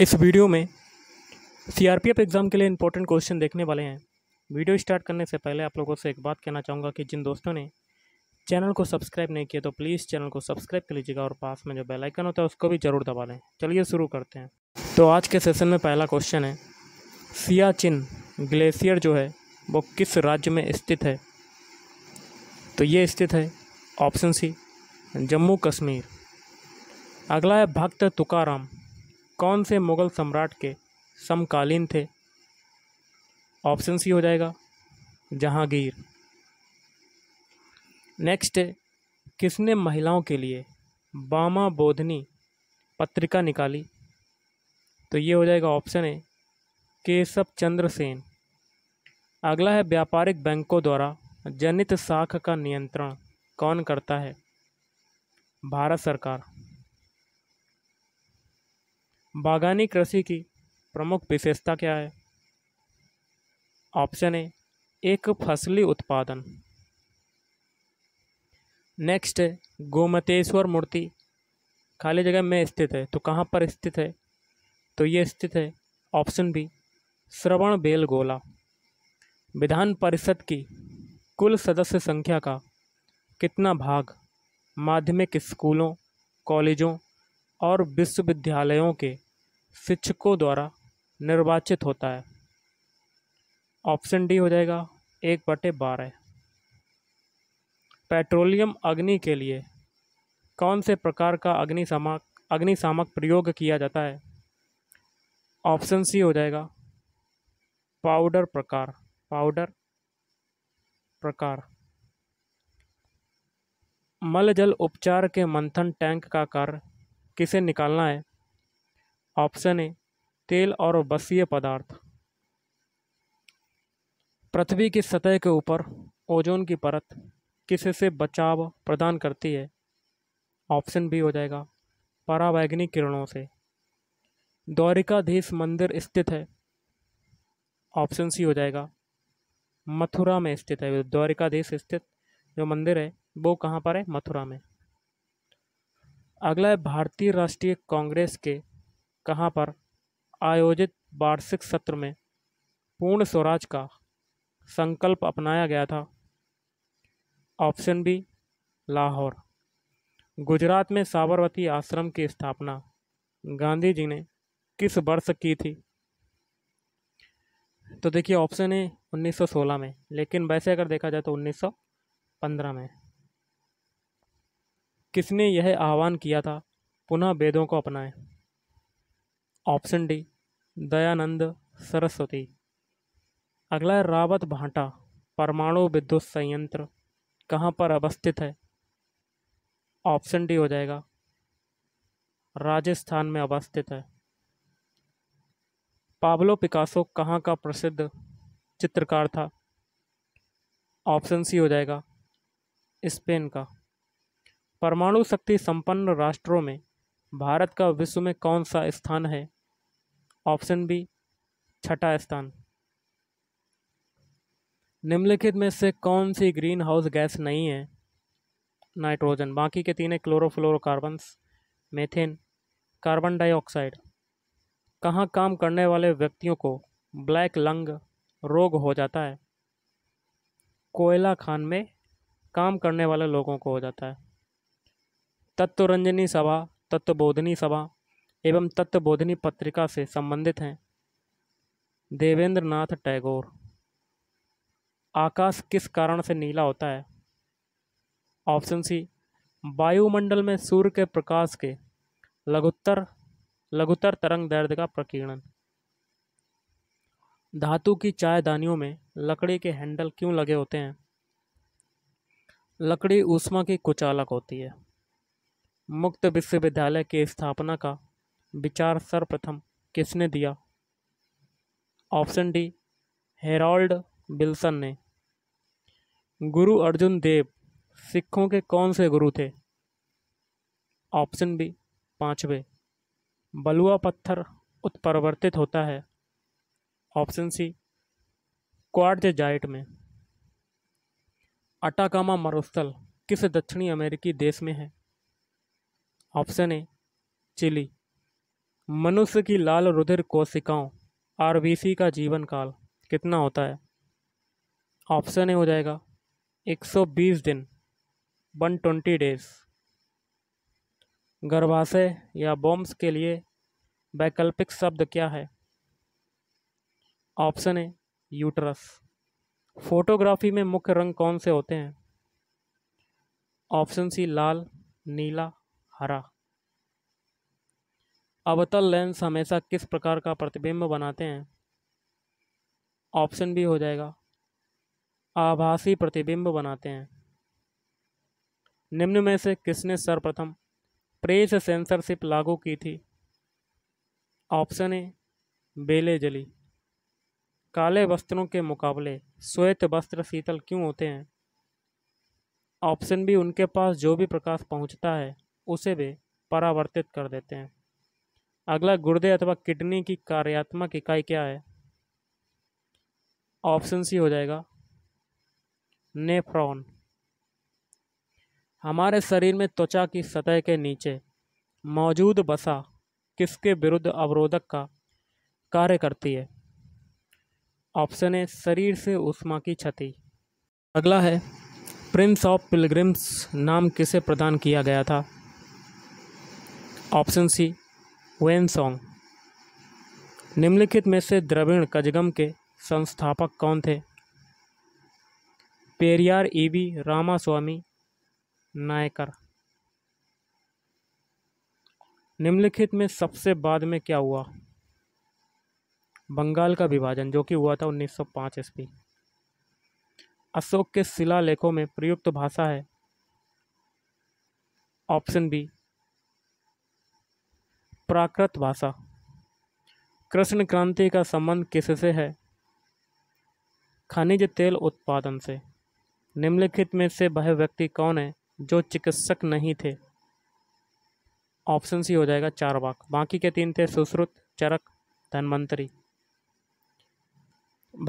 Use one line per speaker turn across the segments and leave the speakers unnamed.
इस वीडियो में CRPF exam के लिए इम्पोर्टेंट क्वेश्चन देखने वाले हैं वीडियो स्टार्ट करने से पहले आप लोगों से एक बात कहना चाहूँगा कि जिन दोस्तों ने चैनल को सब्सक्राइब नहीं किया तो प्लीज़ चैनल को सब्सक्राइब कर लीजिएगा और पास में जो बेल आइकन होता है उसको भी ज़रूर दबा लें चलिए शुरू करते हैं तो आज के सेशन में पहला क्वेश्चन है सियाचिन ग्लेशियर जो है वो किस राज्य में स्थित है तो ये स्थित है ऑप्शन सी जम्मू कश्मीर अगला है भक्त तुकाराम कौन से मुग़ल सम्राट के समकालीन थे ऑप्शन सी हो जाएगा जहांगीर नेक्स्ट किसने महिलाओं के लिए बामा बोधनी पत्रिका निकाली तो ये हो जाएगा ऑप्शन है केशव चंद्र सेन अगला है व्यापारिक बैंकों द्वारा जनित साख का नियंत्रण कौन करता है भारत सरकार बागानी कृषि की प्रमुख विशेषता क्या है ऑप्शन ए एक फसली उत्पादन नेक्स्ट है गोमतेश्वर मूर्ति खाली जगह में स्थित है तो कहाँ पर स्थित है तो ये स्थित है ऑप्शन बी श्रवण बेलगोला विधान परिषद की कुल सदस्य संख्या का कितना भाग माध्यमिक स्कूलों कॉलेजों और विश्वविद्यालयों के शिक्षकों द्वारा निर्वाचित होता है ऑप्शन डी हो जाएगा एक बटे बारह पेट्रोलियम अग्नि के लिए कौन से प्रकार का अग्निशामक अग्निशामक प्रयोग किया जाता है ऑप्शन सी हो जाएगा पाउडर प्रकार पाउडर प्रकार मल जल उपचार के मंथन टैंक का कार्य किसे निकालना है ऑप्शन ए तेल और बसीय पदार्थ पृथ्वी की सतह के ऊपर ओजोन की परत किससे बचाव प्रदान करती है ऑप्शन बी हो जाएगा परावैग्निक किरणों से द्वारिकाधीश मंदिर स्थित है ऑप्शन सी हो जाएगा मथुरा में स्थित है द्वारिकाधीश स्थित जो मंदिर है वो कहाँ पर है मथुरा में अगला है भारतीय राष्ट्रीय कांग्रेस के कहाँ पर आयोजित वार्षिक सत्र में पूर्ण स्वराज का संकल्प अपनाया गया था ऑप्शन बी लाहौर गुजरात में साबरमती आश्रम की स्थापना गांधी जी ने किस वर्ष की थी तो देखिए ऑप्शन है 1916 में लेकिन वैसे अगर देखा जाए तो 1915 में किसने यह आह्वान किया था पुनः वेदों को अपनाएं ऑप्शन डी दयानंद सरस्वती अगला है रावत भाटा परमाणु विद्युत संयंत्र कहाँ पर अवस्थित है ऑप्शन डी हो जाएगा राजस्थान में अवस्थित है पाब्लो पिकासो कहाँ का प्रसिद्ध चित्रकार था ऑप्शन सी हो जाएगा स्पेन का परमाणु शक्ति संपन्न राष्ट्रों में भारत का विश्व में कौन सा स्थान है ऑप्शन बी छठा स्थान निम्नलिखित में से कौन सी ग्रीन हाउस गैस नहीं है नाइट्रोजन बाकी के तीन है क्लोरोफ्लोरोकार्बन्स मेथेन कार्बन डाइऑक्साइड कहाँ काम करने वाले व्यक्तियों को ब्लैक लंग रोग हो जाता है कोयला खान में काम करने वाले लोगों को हो जाता है तत्वरंजनी सभा तत्वबोधनी सभा एवं तत्वबोधिनी पत्रिका से संबंधित हैं देवेंद्र नाथ टैगोर आकाश किस कारण से नीला होता है ऑप्शन सी वायुमंडल में सूर्य के प्रकाश के लघुत्तर लघुतर तरंग दर्द का प्रकीर्णन धातु की चायदानियों में लकड़ी के हैंडल क्यों लगे होते हैं लकड़ी ऊष्मा की कुचालक होती है मुक्त विश्वविद्यालय की स्थापना का विचार सर्वप्रथम किसने दिया ऑप्शन डी हेराल्ड विल्सन ने गुरु अर्जुन देव सिखों के कौन से गुरु थे ऑप्शन बी पाँचवें बलुआ पत्थर उत्परिवर्तित होता है ऑप्शन सी जाइट में अटाकामा मरुस्थल किस दक्षिणी अमेरिकी देश में है ऑप्शन ए चिली मनुष्य की लाल रुधिर कोशिकाओं आर का जीवन काल कितना होता है ऑप्शन ए हो जाएगा 120 दिन 120 डेज गर्भाशय या बॉम्ब्स के लिए वैकल्पिक शब्द क्या है ऑप्शन ए यूटरस फोटोग्राफी में मुख्य रंग कौन से होते हैं ऑप्शन सी लाल नीला हरा अवतल लेंस हमेशा किस प्रकार का प्रतिबिंब बनाते हैं ऑप्शन भी हो जाएगा आभासी प्रतिबिंब बनाते हैं निम्न में से किसने सर्वप्रथम प्रेस सेंसरशिप लागू की थी ऑप्शन ए बेले जली काले वस्त्रों के मुकाबले श्वेत वस्त्र शीतल क्यों होते हैं ऑप्शन बी उनके पास जो भी प्रकाश पहुंचता है उसे वे परावर्तित कर देते हैं अगला गुर्दे अथवा किडनी की कार्यात्मक इकाई क्या है ऑप्शन सी हो जाएगा नेफ्रॉन हमारे शरीर में त्वचा की सतह के नीचे मौजूद बसा किसके विरुद्ध अवरोधक का कार्य करती है ऑप्शन है शरीर से उष्मा की क्षति अगला है प्रिंस ऑफ पिलग्रिम्स नाम किसे प्रदान किया गया था ऑप्शन सी वेन सॉन्ग निम्नलिखित में से द्रविण कजगम के संस्थापक कौन थे पेरियार ई बी रामास्वामी नायकर निम्नलिखित में सबसे बाद में क्या हुआ बंगाल का विभाजन जो कि हुआ था 1905 ईस्वी अशोक के शिलालेखों में प्रयुक्त भाषा है ऑप्शन बी प्राकृत भाषा कृष्ण क्रांति का संबंध किससे है खनिज तेल उत्पादन से निम्नलिखित में से वह व्यक्ति कौन है जो चिकित्सक नहीं थे ऑप्शन सी हो जाएगा चार वाक बाकी के तीन थे सुश्रुत चरक धनवंतरी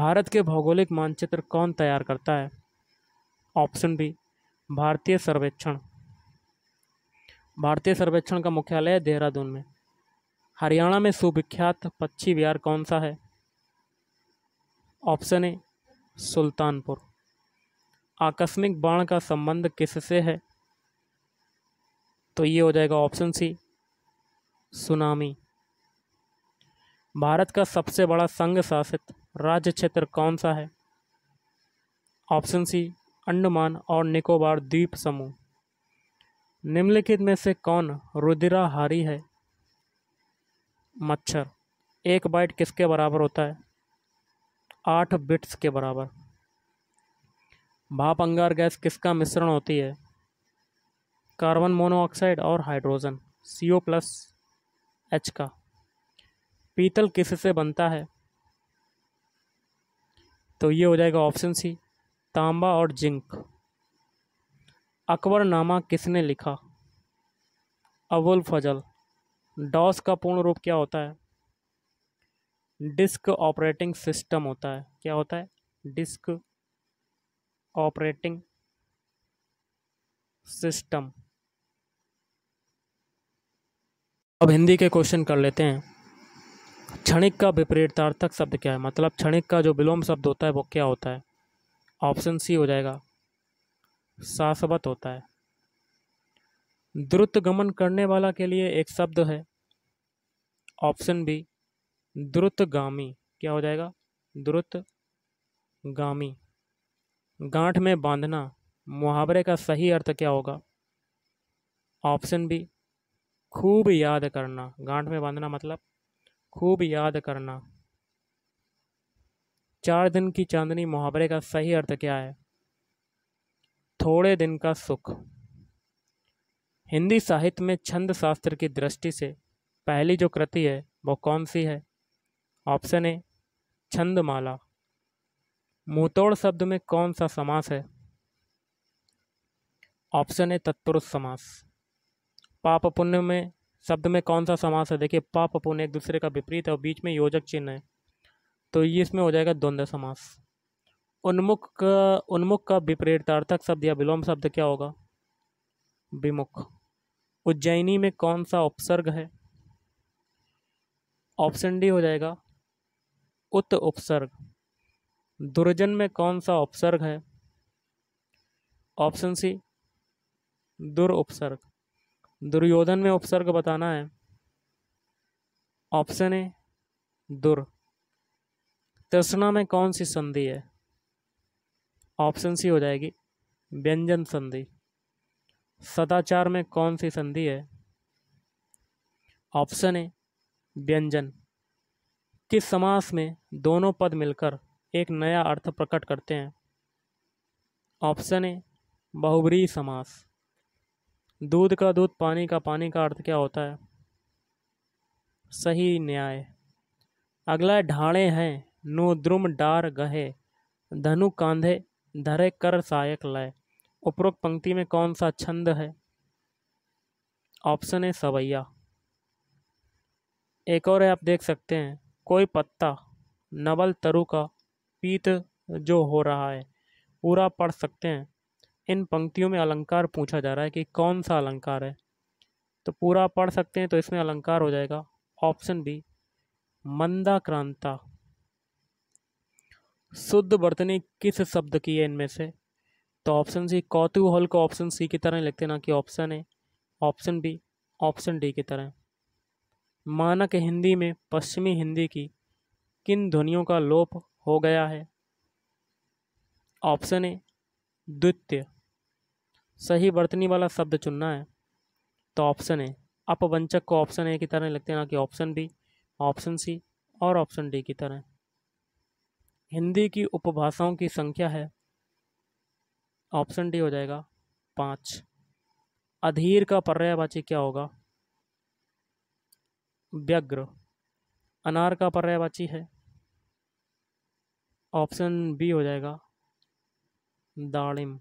भारत के भौगोलिक मानचित्र कौन तैयार करता है ऑप्शन बी भारतीय सर्वेक्षण भारतीय सर्वेक्षण का मुख्यालय है देहरादून में हरियाणा में सुविख्यात पक्षी विहार कौन सा है ऑप्शन ए सुल्तानपुर आकस्मिक बाण का संबंध किससे है तो ये हो जाएगा ऑप्शन सी सुनामी भारत का सबसे बड़ा संघ शासित राज्य क्षेत्र कौन सा है ऑप्शन सी अंडमान और निकोबार द्वीप समूह निम्नलिखित में से कौन रुद्राहारी है मच्छर एक बाइट किसके बराबर होता है आठ बिट्स के बराबर भाप अंगार गैस किसका मिश्रण होती है कार्बन मोनोऑक्साइड और hydrogen C O plus H का पीतल किससे बनता है तो ये हो जाएगा ऑप्शन सी तांबा और जिंक अकबरनामा किसने लिखा अबुल फजल डॉस का पूर्ण रूप क्या होता है डिस्क ऑपरेटिंग सिस्टम होता है क्या होता है डिस्क ऑपरेटिंग सिस्टम अब हिंदी के क्वेश्चन कर लेते हैं क्षणिक का विपरीतार्थक शब्द क्या है मतलब क्षणिक का जो विलोम शब्द होता है वो क्या होता है ऑप्शन सी हो जाएगा शाश्वत होता है द्रुत गमन करने वाला के लिए एक शब्द है ऑप्शन बी द्रुतगामी क्या हो जाएगा द्रुत गामी गांठ में बांधना मुहावरे का सही अर्थ क्या होगा ऑप्शन बी खूब याद करना गांठ में बांधना मतलब खूब याद करना चार दिन की चांदनी मुहावरे का सही अर्थ क्या है थोड़े दिन का सुख हिंदी साहित्य में छंद शास्त्र की दृष्टि से पहली जो कृति है वो कौन सी है ऑप्शन ए छंदमाला मुंहतोड़ शब्द में कौन सा समास है ऑप्शन है तत्पुरुष समास पाप पुण्य में शब्द में कौन सा समास है देखिए पाप पुण्य एक दूसरे का विपरीत है और बीच में योजक चिन्ह है तो ये इसमें हो जाएगा द्वंद्व समास उन्मुख का उन्मुख का विपरीतार्थक शब्द या विलोम शब्द क्या होगा विमुख उज्जैनी में कौन सा उपसर्ग है ऑप्शन डी हो जाएगा उत उपसर्ग दुर्जन में कौन सा उपसर्ग है ऑप्शन सी दुर उपसर्ग दुर्योधन में उपसर्ग बताना है ऑप्शन ए दुर तृष्णा में कौन सी संधि है ऑप्शन सी हो जाएगी व्यंजन संधि सदाचार में कौन सी संधि है ऑप्शन ए व्यंजन किस समास में दोनों पद मिलकर एक नया अर्थ प्रकट करते हैं ऑप्शन ए बहुबरी समास दूध का दूध पानी का पानी का अर्थ क्या होता है सही न्याय अगला ढाणे हैं नु द्रुम डार गहे धनु कांधे धरे कर सहायक लय उपरोक्त पंक्ति में कौन सा छंद है ऑप्शन है सवैया एक और है आप देख सकते हैं कोई पत्ता नवल तरु का पीत जो हो रहा है पूरा पढ़ सकते हैं इन पंक्तियों में अलंकार पूछा जा रहा है कि कौन सा अलंकार है तो पूरा पढ़ सकते हैं तो इसमें अलंकार हो जाएगा ऑप्शन बी मंदा क्रांता शुद्ध वर्तनी किस शब्द की है इनमें से तो ऑप्शन सी कौतूहल को ऑप्शन सी की तरह लिखते ना कि ऑप्शन है ऑप्शन बी ऑप्शन डी की तरह मानक हिंदी में पश्चिमी हिंदी की किन ध्वनियों का लोप हो गया है ऑप्शन ए द्वितीय सही बर्तनी वाला शब्द चुनना है तो ऑप्शन ए अपवंचक को ऑप्शन ए की तरह लिखते ना कि ऑप्शन बी ऑप्शन सी और ऑप्शन डी की तरह हिंदी की उपभाषाओं की संख्या है ऑप्शन डी हो जाएगा पाँच अधीर का पर्यायवाची क्या होगा व्यग्र अनार का पर्यायवाची है ऑप्शन बी हो जाएगा दाड़िम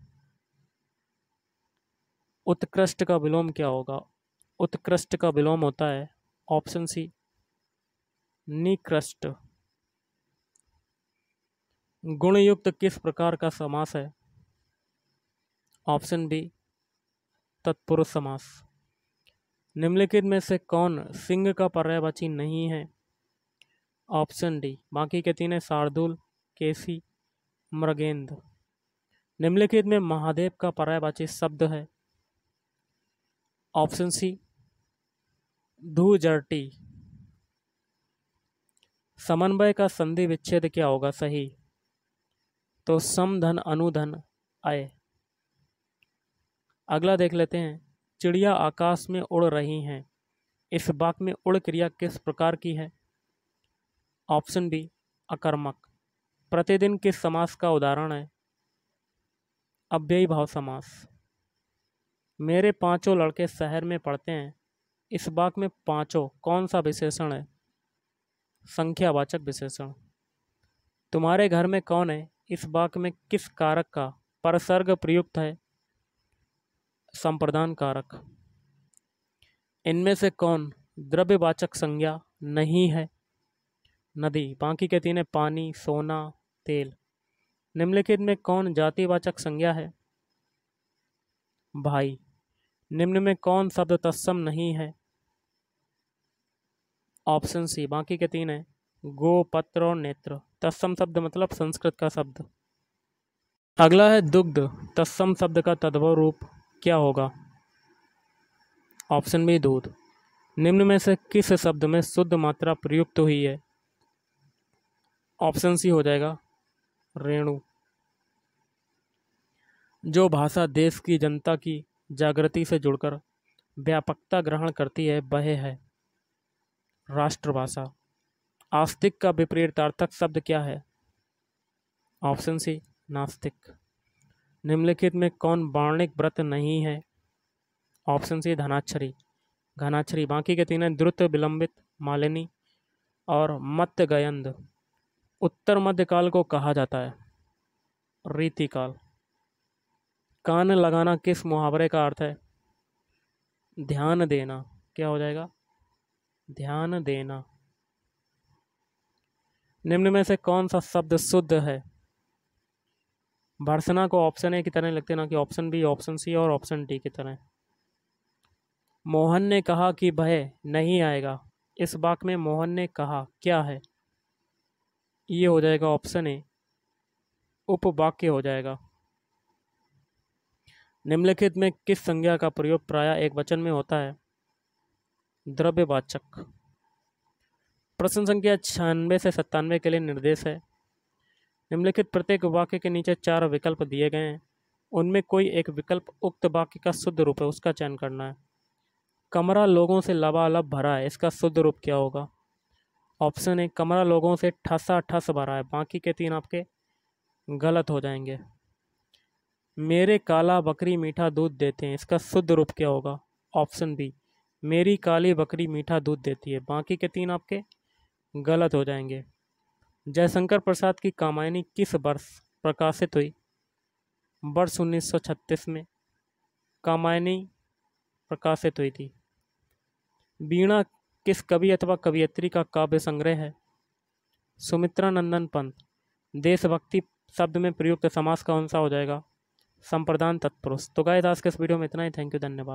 उत्कृष्ट का विलोम क्या होगा उत्कृष्ट का विलोम होता है ऑप्शन सी निकृष्ट गुणयुक्त किस प्रकार का समास है ऑप्शन बी तत्पुरुष समास निम्नलिखित में से कौन सिंह का पर्यायवाची नहीं है ऑप्शन डी बाकी के तीन है शार्दुल केसी मृगेंद्र निम्नलिखित में महादेव का पर्यायवाची शब्द है ऑप्शन सी धूजर्टी समन्वय का संधि विच्छेद क्या होगा सही तो समधन अनुधन आय अगला देख लेते हैं चिड़िया आकाश में उड़ रही हैं इस वाक में उड़ क्रिया किस प्रकार की है ऑप्शन बी अकर्मक प्रतिदिन किस समास का उदाहरण है अव्ययी भाव समास मेरे पांचों लड़के शहर में पढ़ते हैं इस वाक में पांचों कौन सा विशेषण है संख्यावाचक विशेषण तुम्हारे घर में कौन है इस वाक में किस कारक का परसर्ग प्रयुक्त है संप्रदान कारक इनमें से कौन द्रव्यवाचक संज्ञा नहीं है नदी बाकी के तीन है पानी सोना तेल निम्नलिखित में कौन जातिवाचक संज्ञा है भाई निम्न में कौन शब्द तत्सम नहीं है ऑप्शन सी बाकी के तीन है गो पत्र और नेत्र तत्सम शब्द मतलब संस्कृत का शब्द अगला है दुग्ध तत्सम शब्द का तद्भव रूप क्या होगा ऑप्शन बी दूध निम्न में से किस शब्द में शुद्ध मात्रा प्रयुक्त हुई है ऑप्शन सी हो जाएगा रेणु जो भाषा देश की जनता की जागृति से जुड़कर व्यापकता ग्रहण करती है वह है राष्ट्रभाषा आस्तिक का विपरीतार्थक शब्द क्या है ऑप्शन सी नास्तिक निम्नलिखित में कौन वर्णिक व्रत नहीं है ऑप्शन सी धनाक्षरी घनाक्षरी बाकी के तीन हैं द्रुत विलंबित मालिनी और मत गयंद उत्तर मध्यकाल को कहा जाता है रीतिकाल कान लगाना किस मुहावरे का अर्थ है ध्यान देना क्या हो जाएगा ध्यान देना निम्न में से कौन सा शब्द शुद्ध है भर्सना को ऑप्शन ए की तरह लगते ना कि ऑप्शन बी ऑप्शन सी और ऑप्शन डी की तरह मोहन ने कहा कि भय नहीं आएगा इस वाक में मोहन ने कहा क्या है ये हो जाएगा ऑप्शन ए उपवाक्य हो जाएगा निम्नलिखित में किस संज्ञा का प्रयोग प्राय एक वचन में होता है द्रव्यवाचक प्रश्न संख्या छियानवे से सत्तानवे के लिए निर्देश है निम्नलिखित प्रत्येक वाक्य के नीचे चार विकल्प दिए गए हैं उनमें कोई एक विकल्प उक्त वाक्य का शुद्ध रूप है उसका चयन करना है कमरा लोगों से लबालब भरा है इसका शुद्ध रूप क्या होगा ऑप्शन ए कमरा लोगों से ठसा ठस भरा है बाकी के तीन आपके गलत हो जाएंगे मेरे काला बकरी मीठा दूध देते हैं इसका शुद्ध रूप क्या होगा ऑप्शन बी मेरी काली बकरी मीठा दूध देती है बाकी के तीन आपके गलत हो जाएंगे जयशंकर प्रसाद की कामायनी किस वर्ष प्रकाशित हुई वर्ष 1936 में कामायनी प्रकाशित हुई थी वीणा किस कवि अथवा कवियत्री का काव्य संग्रह है सुमित्रा नंदन पंत देशभक्ति शब्द में प्रयुक्त समास का सा हो जाएगा संप्रदान तत्पुरुष तो गाय दास के इस वीडियो में इतना ही थैंक यू धन्यवाद